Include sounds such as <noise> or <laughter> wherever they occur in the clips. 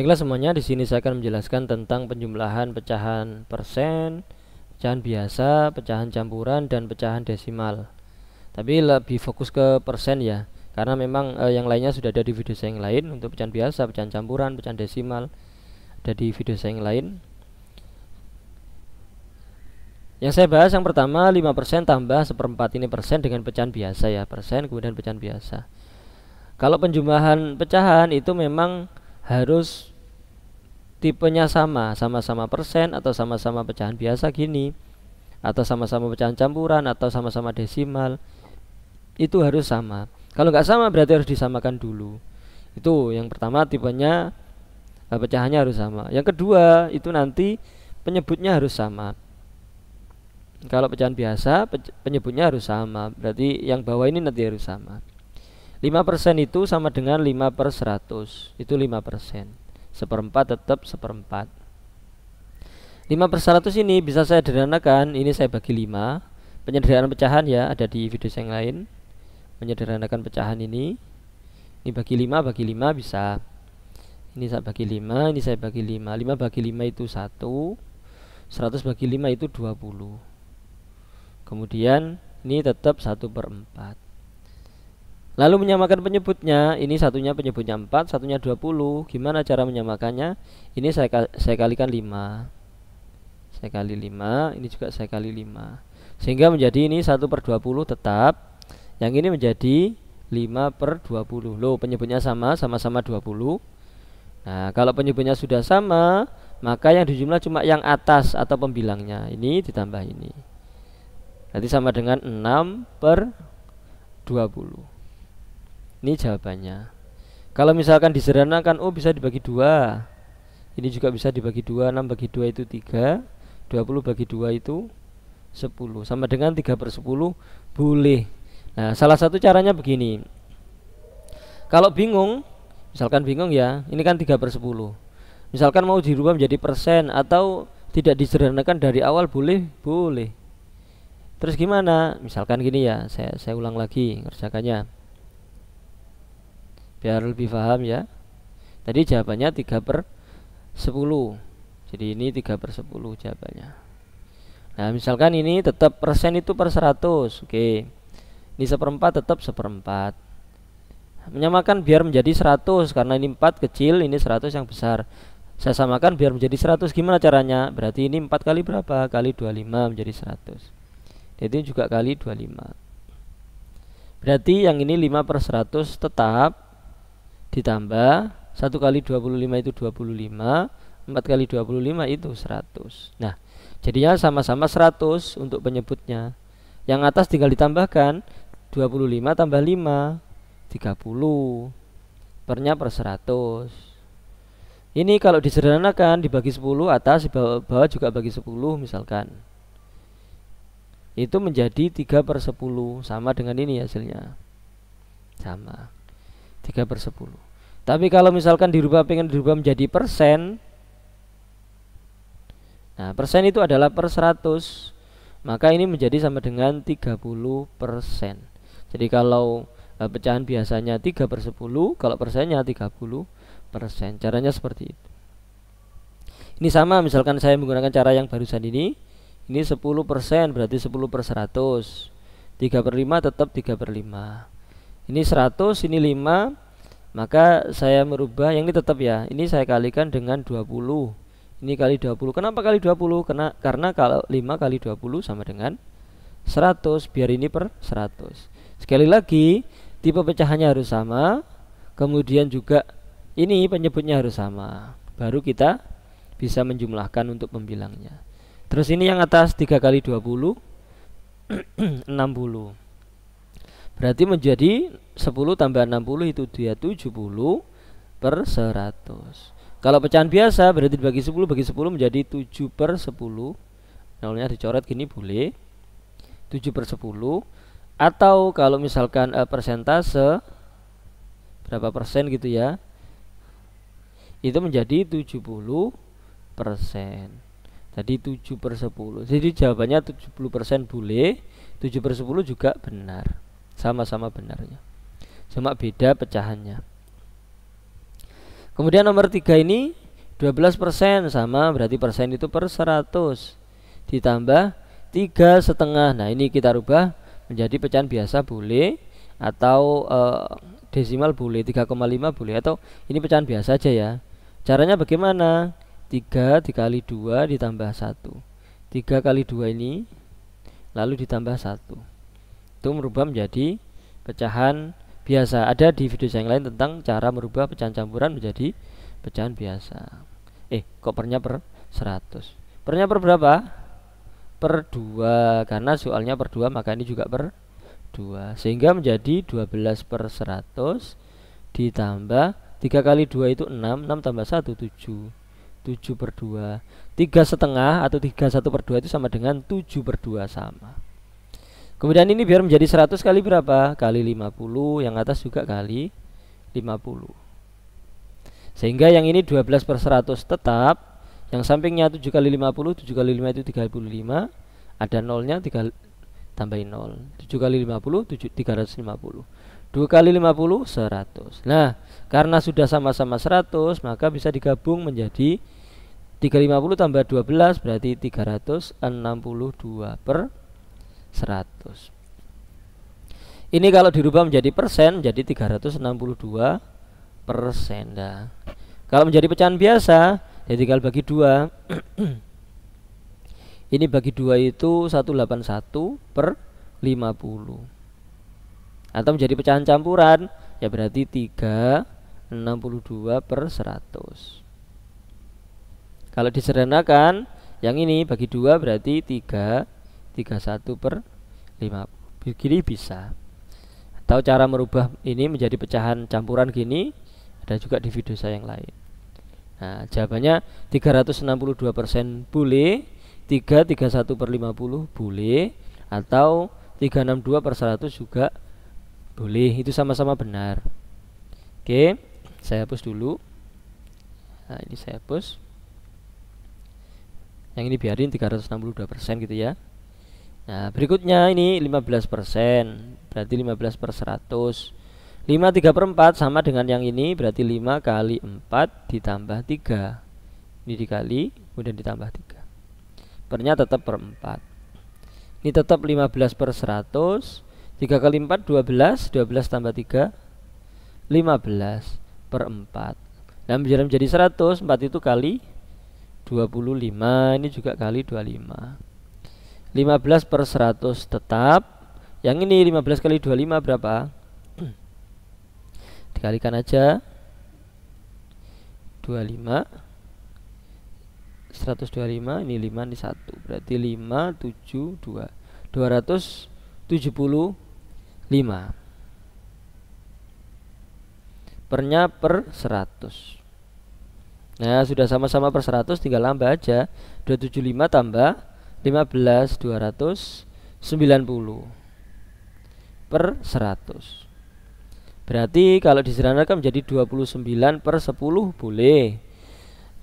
Baiklah semuanya, di sini saya akan menjelaskan tentang penjumlahan pecahan persen, pecahan biasa, pecahan campuran dan pecahan desimal. Tapi lebih fokus ke persen ya, karena memang e, yang lainnya sudah ada di video saya yang lain untuk pecahan biasa, pecahan campuran, pecahan desimal ada di video saya yang lain. Yang saya bahas yang pertama 5% tambah seperempat ini persen dengan pecahan biasa ya, persen kemudian pecahan biasa. Kalau penjumlahan pecahan itu memang harus tipenya sama, sama-sama persen atau sama-sama pecahan biasa gini atau sama-sama pecahan campuran atau sama-sama desimal itu harus sama. Kalau nggak sama berarti harus disamakan dulu. Itu yang pertama tipenya eh, pecahannya harus sama. Yang kedua itu nanti penyebutnya harus sama. Kalau pecahan biasa penyebutnya harus sama. Berarti yang bawah ini nanti harus sama. 5% itu sama dengan 5 per 100 Itu 5% seperempat tetap seperempat 5 per 100 ini bisa saya sederhanakan ini saya bagi 5 penyederhanaan pecahan ya ada di video saya yang lain menyederhanakan pecahan ini ini bagi 5 bagi 5 bisa ini saya bagi 5 ini saya bagi 5 5 bagi 5 itu 1 100 bagi 5 itu 20 kemudian ini tetap 1 per 4 Lalu menyamakan penyebutnya, ini satunya penyebutnya 4, satunya 20. Gimana cara menyamakannya? Ini saya saya kalikan 5. Saya kali 5, ini juga saya kali 5. Sehingga menjadi ini 1 per 20 tetap. Yang ini menjadi 5 per 20 Loh penyebutnya sama, sama-sama 20 Nah kalau penyebutnya sudah sama Maka yang dijumlah cuma yang atas atau pembilangnya Ini ditambah ini Nanti sama dengan 6 per 20 ini jawabannya kalau misalkan disederhanakan oh bisa dibagi dua ini juga bisa dibagi dua 6 bagi dua itu tiga. Dua puluh bagi dua itu sepuluh. sama dengan tiga per sepuluh. boleh nah salah satu caranya begini kalau bingung misalkan bingung ya ini kan tiga per sepuluh. misalkan mau dirubah menjadi persen atau tidak disederhanakan dari awal boleh boleh terus gimana misalkan gini ya saya saya ulang lagi ngerjakannya biar lebih paham ya tadi jawabannya 3 per 10 jadi ini 3 per 10 jawabannya nah misalkan ini tetap persen itu per 100 oke ini seperempat tetap seperempat menyamakan biar menjadi 100 karena ini 4 kecil ini 100 yang besar saya samakan biar menjadi 100 gimana caranya berarti ini 4 kali berapa kali 25 menjadi 100 jadi juga kali 25 berarti yang ini 5 per 100 tetap ditambah 1 kali 25 itu 25 4 kali 25 itu 100 nah jadinya sama-sama 100 untuk penyebutnya yang atas tinggal ditambahkan 25 tambah 5 30 pernya per 100 ini kalau disederhanakan dibagi 10 atas bawah, bawah juga bagi 10 misalkan itu menjadi 3 per 10 sama dengan ini hasilnya sama 3 per 10 tapi kalau misalkan dirubah pengen dirubah menjadi persen nah persen itu adalah per 100 maka ini menjadi sama dengan 30 persen jadi kalau e, pecahan biasanya 3 per 10 kalau persennya 30 persen caranya seperti itu ini sama misalkan saya menggunakan cara yang barusan ini ini 10 persen berarti 10 per 100 3 per 5 tetap 3 per 5 ini 100 ini 5 maka saya merubah yang ini tetap ya ini saya kalikan dengan 20 ini kali 20 kenapa kali 20 karena karena kalau 5 kali 20 sama dengan 100 biar ini per 100 sekali lagi tipe pecahannya harus sama kemudian juga ini penyebutnya harus sama baru kita bisa menjumlahkan untuk pembilangnya terus ini yang atas 3 kali 20 60 <clears throat> Berarti menjadi 10 tambah 60 itu dia 70 per 100 Kalau pecahan biasa berarti dibagi 10 bagi 10 menjadi 7 per 10 Nolnya dicoret gini boleh 7 per 10 Atau kalau misalkan e, persentase Berapa persen gitu ya Itu menjadi 70 persen Tadi 7 per 10 Jadi jawabannya 70 persen boleh 7 per 10 juga benar sama-sama benarnya cuma beda pecahannya kemudian nomor tiga ini 12% sama berarti persen itu per 100 ditambah tiga setengah nah ini kita rubah menjadi pecahan biasa boleh atau e, desimal boleh 3,5 boleh atau ini pecahan biasa aja ya caranya bagaimana 3 dikali 2 ditambah 1 3 kali 2 ini lalu ditambah 1 itu merubah menjadi pecahan biasa. Ada di video saya yang lain tentang cara merubah pecahan campuran menjadi pecahan biasa. Eh, kok pernya per 100. Pernya per berapa? Per 2 karena soalnya per 2 maka ini juga per 2 sehingga menjadi 12 per 100 ditambah 3 kali 2 itu 6 6 tambah 1 7 7 per 2 3 setengah atau 31 per 2 itu sama dengan 7 per 2 sama Kemudian ini biar menjadi 100 kali berapa? Kali 50, yang atas juga kali 50. Sehingga yang ini 12 per 100 tetap, yang sampingnya 7 kali 50, 7 kali 5 itu 35, ada nolnya 3 tambahin 0. 7 kali 50, 7, 350. 2 kali 50 100 Nah karena sudah sama-sama 100 Maka bisa digabung menjadi 350 tambah 12 berarti 362 per 100 ini kalau dirubah menjadi persen menjadi 362 persen nah. kalau menjadi pecahan biasa jadi ya tinggal bagi dua <clears throat> ini bagi dua itu 181 per 50 atau menjadi pecahan campuran ya berarti 362 per 100 kalau diserenakan yang ini bagi dua berarti 3 31 per 50 begini bisa atau cara merubah ini menjadi pecahan campuran gini ada juga di video saya yang lain nah jawabannya 362 persen boleh 331 per 50 boleh atau 362 per 100 juga boleh itu sama-sama benar oke saya hapus dulu nah ini saya hapus yang ini biarin 362% persen gitu ya Nah, berikutnya ini 15%, berarti 15 per 100. 5 3 per 4 sama dengan yang ini, berarti 5 kali 4 ditambah 3. Ini dikali, kemudian ditambah 3. Pernya tetap per 4. Ini tetap 15 per 100. 3 kali 4, 12. 12 tambah 3, 15 per 4. Dan nah, menjadi 100, 4 itu kali 25. Ini juga kali 25. 25. 15 per 100 tetap yang ini 15 kali 25 berapa <clears throat> dikalikan aja 25 125 ini 5 ini 1 berarti 5 7 2 275 pernya per 100 Nah sudah sama-sama per 100 tinggal tambah aja 275 tambah 15 200 90 per 100 berarti kalau disederhanakan menjadi 29 per 10 boleh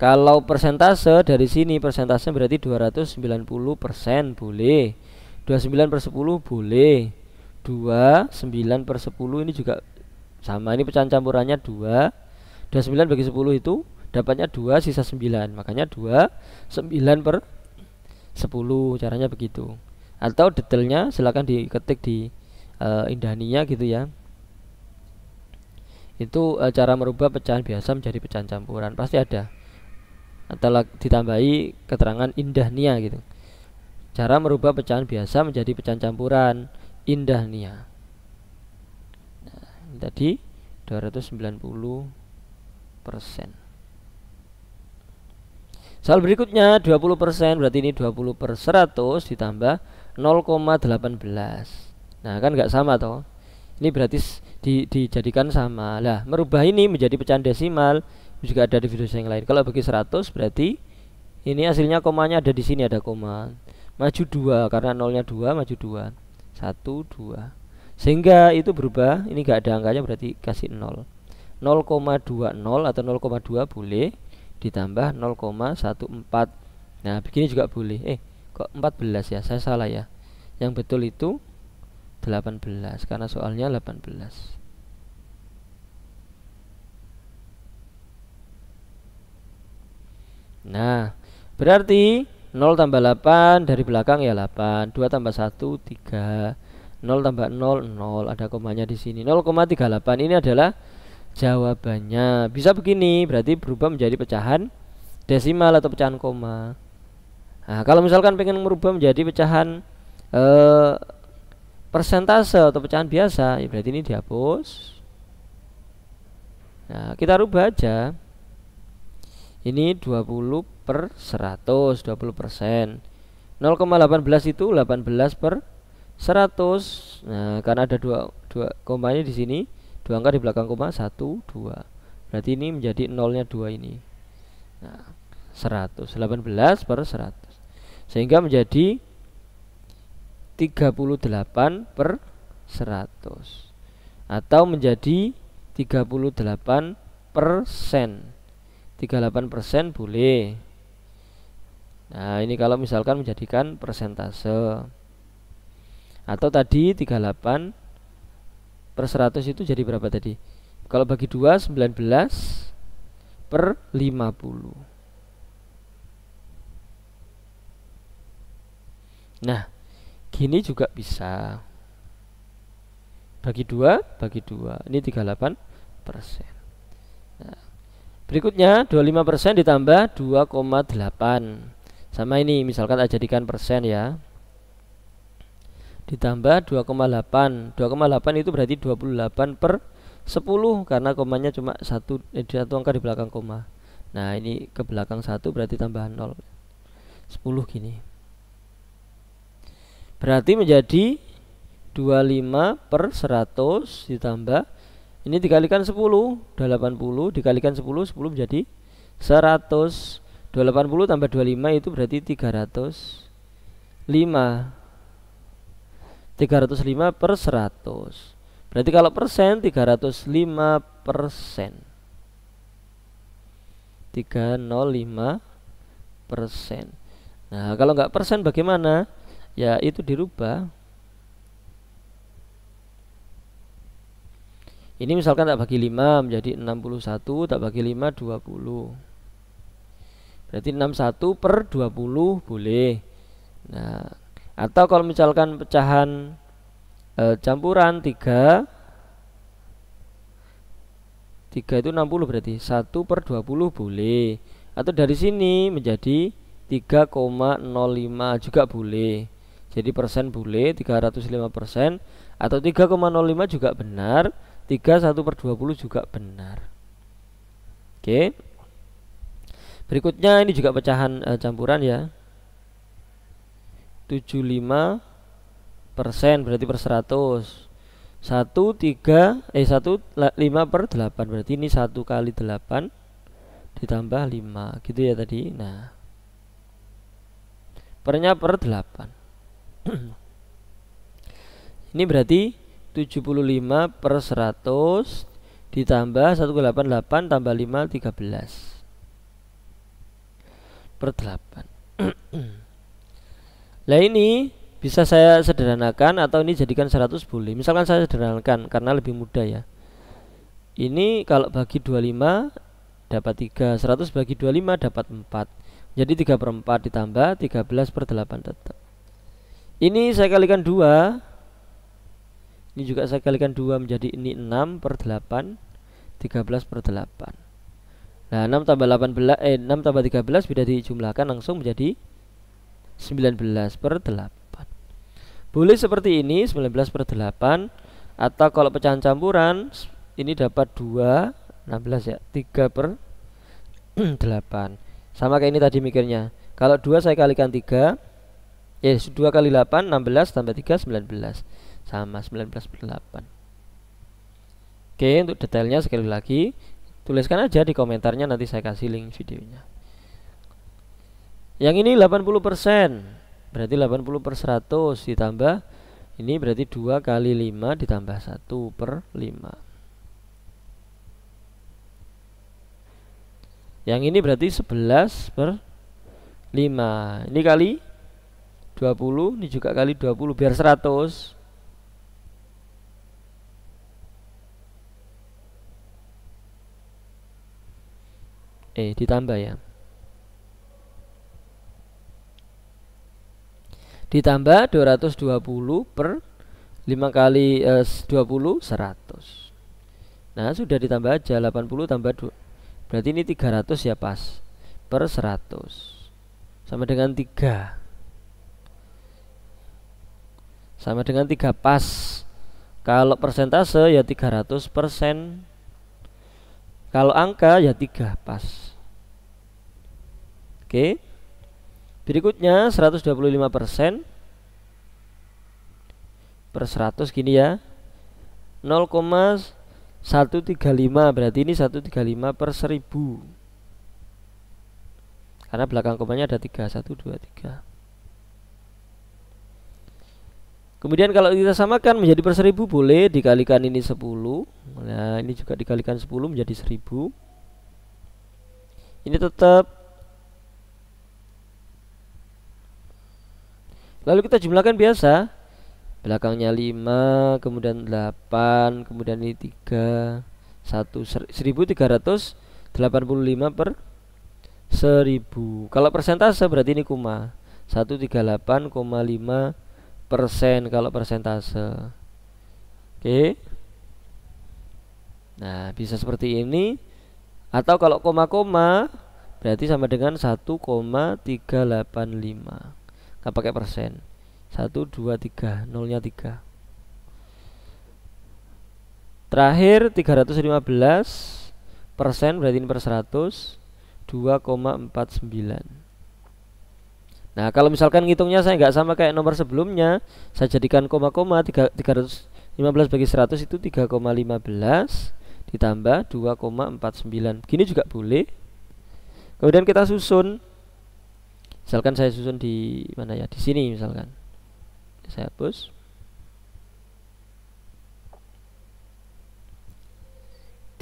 kalau persentase dari sini persentase berarti 290 persen boleh 29 per 10 boleh 29 per 10 ini juga sama ini pecahan campurannya 2 29 bagi 10 itu dapatnya 2 sisa 9 makanya 2 9 per 10 caranya begitu atau detailnya silahkan diketik di uh, eh, indahninya gitu ya itu uh, cara merubah pecahan biasa menjadi pecahan campuran pasti ada atau ditambahi keterangan indahnia gitu cara merubah pecahan biasa menjadi pecahan campuran indahnia nah, tadi 290 persen Soal berikutnya 20% berarti ini 20 per 100 ditambah 0,18 Nah kan nggak sama toh Ini berarti di, dijadikan sama Lah merubah ini menjadi pecahan desimal Juga ada di video yang lain Kalau bagi 100 berarti Ini hasilnya komanya ada di sini ada koma Maju 2 karena nolnya 2 maju 2 1, 2 Sehingga itu berubah Ini nggak ada angkanya berarti kasih 0 0,20 atau 0,2 boleh ditambah 0,14 Nah, begini juga boleh. Eh, kok 14 ya? Saya salah ya. Yang betul itu 18 karena soalnya 18. Nah, berarti 0 tambah 8 dari belakang ya 8, 2 tambah 1 3, 0 tambah 0 0, ada komanya di sini. 0,38 ini adalah jawabannya bisa begini berarti berubah menjadi pecahan desimal atau pecahan koma nah kalau misalkan pengen merubah menjadi pecahan eh, persentase atau pecahan biasa ya berarti ini dihapus nah kita rubah aja ini 20 per 100 20 persen 0,18 itu 18 per 100 nah karena ada dua dua komanya di sini dua angka di belakang koma satu dua berarti ini menjadi nolnya dua ini nah delapan belas per seratus sehingga menjadi tiga puluh delapan per seratus atau menjadi tiga puluh delapan persen tiga delapan persen boleh Nah ini kalau misalkan menjadikan persentase Atau tadi tiga delapan per 100 itu jadi berapa tadi kalau bagi 2 19 per 50 nah gini juga bisa bagi 2 bagi 2 ini 38 persen nah, berikutnya 25 persen ditambah 2,8 sama ini misalkan aja jadikan persen ya ditambah 2,8 2,8 itu berarti 28 per 10 karena komanya cuma satu eh, satu angka di belakang koma nah ini ke belakang satu berarti tambahan 0 10 gini berarti menjadi 25 per 100 ditambah ini dikalikan 10 280 dikalikan 10 10 menjadi 100 280 tambah 25 itu berarti 300 5 305 per 100 Berarti kalau persen 305 persen 305 persen Nah kalau nggak persen bagaimana? Ya itu dirubah Ini misalkan tak bagi 5 menjadi 61 Tak bagi 5 20 Berarti 61 per 20 boleh Nah atau kalau misalkan pecahan e, campuran 3 3 itu 60 berarti 1 per 20 boleh atau dari sini menjadi 3,05 juga boleh jadi persen boleh 305 persen atau 3,05 juga benar 31 per 20 juga benar oke berikutnya ini juga pecahan e, campuran ya 75 persen berarti per 100 1 3 eh 1 5 per 8 berarti ini 1 kali 8 ditambah 5 gitu ya tadi nah pernya per 8 <clears throat> ini berarti 75 per 100 ditambah 188 tambah 5 13 per 8 <clears throat> Nah ini bisa saya sederhanakan atau ini jadikan 100 boleh. Misalkan saya sederhanakan karena lebih mudah ya. Ini kalau bagi 25 dapat 3, 100 bagi 25 dapat 4. Jadi 3 per 4 ditambah 13 per 8 tetap. Ini saya kalikan 2 Ini juga saya kalikan 2 menjadi ini 6 per 8 13 per 8 Nah 6 tambah 18 eh, 6 tambah 13 bisa dijumlahkan langsung menjadi 19 per 8 Boleh seperti ini 19 per 8 Atau kalau pecahan campuran Ini dapat 2 16 ya 3 per 8 <clears throat> Sama kayak ini tadi mikirnya Kalau 2 saya kalikan 3 Ya yes, 2 kali 8 16 tambah 3 19 Sama 19 per 8 Oke untuk detailnya sekali lagi Tuliskan aja di komentarnya nanti saya kasih link videonya yang ini 80%. persen Berarti 80 per 100 ditambah ini berarti 2 kali 5 ditambah 1 per 5 Yang ini berarti 11 per 5 Ini kali 20 Ini juga kali 20 biar 100 Eh ditambah ya ditambah 220 per 5 kali eh, 20 100 nah sudah ditambah aja 80 tambah 2 berarti ini 300 ya pas per 100 sama dengan 3 sama dengan 3 pas kalau persentase ya 300 persen kalau angka ya 3 pas oke okay. Berikutnya 125% persen per 100 gini ya. 0,135 berarti ini 135 per 1000. Karena belakang komanya ada 3 1 2 3. Kemudian kalau kita samakan menjadi per 1000 boleh dikalikan ini 10. Nah, ini juga dikalikan 10 menjadi 1000. Ini tetap Lalu kita jumlahkan biasa. Belakangnya 5, kemudian 8, kemudian ini 3, 1 1385 per 1000. Kalau persentase berarti ini koma. 138,5 persen kalau persentase. Oke. Nah, bisa seperti ini atau kalau koma-koma berarti sama dengan 1,385 nggak pakai persen satu dua tiga nolnya tiga terakhir 315 persen berarti ini per 100 2,49 Nah kalau misalkan ngitungnya saya nggak sama kayak nomor sebelumnya Saya jadikan koma-koma 315 bagi 100 itu 3,15 Ditambah 2,49 Begini juga boleh Kemudian kita susun misalkan saya susun di mana ya di sini misalkan saya hapus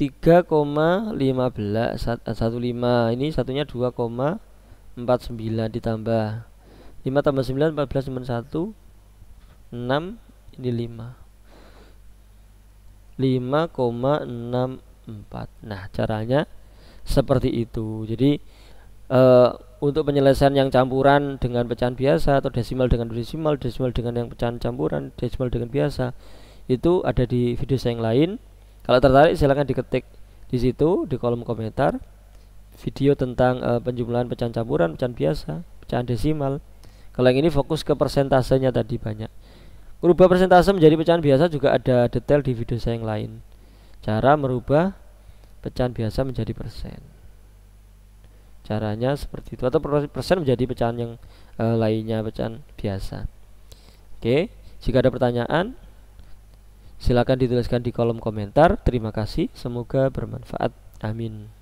tiga koma lima belas satu lima ini satunya dua koma empat sembilan ditambah lima tambah sembilan empat belas cuma satu enam ini lima lima koma enam empat nah caranya seperti itu jadi eh, untuk penyelesaian yang campuran dengan pecahan biasa atau desimal dengan desimal, desimal dengan yang pecahan campuran, desimal dengan biasa itu ada di video saya yang lain. Kalau tertarik silahkan diketik di situ di kolom komentar video tentang e, penjumlahan pecahan campuran, pecahan biasa, pecahan desimal. Kalau yang ini fokus ke persentasenya tadi banyak. Merubah persentase menjadi pecahan biasa juga ada detail di video saya yang lain. Cara merubah pecahan biasa menjadi persen caranya seperti itu atau persen menjadi pecahan yang e, lainnya pecahan biasa oke jika ada pertanyaan silakan dituliskan di kolom komentar terima kasih semoga bermanfaat amin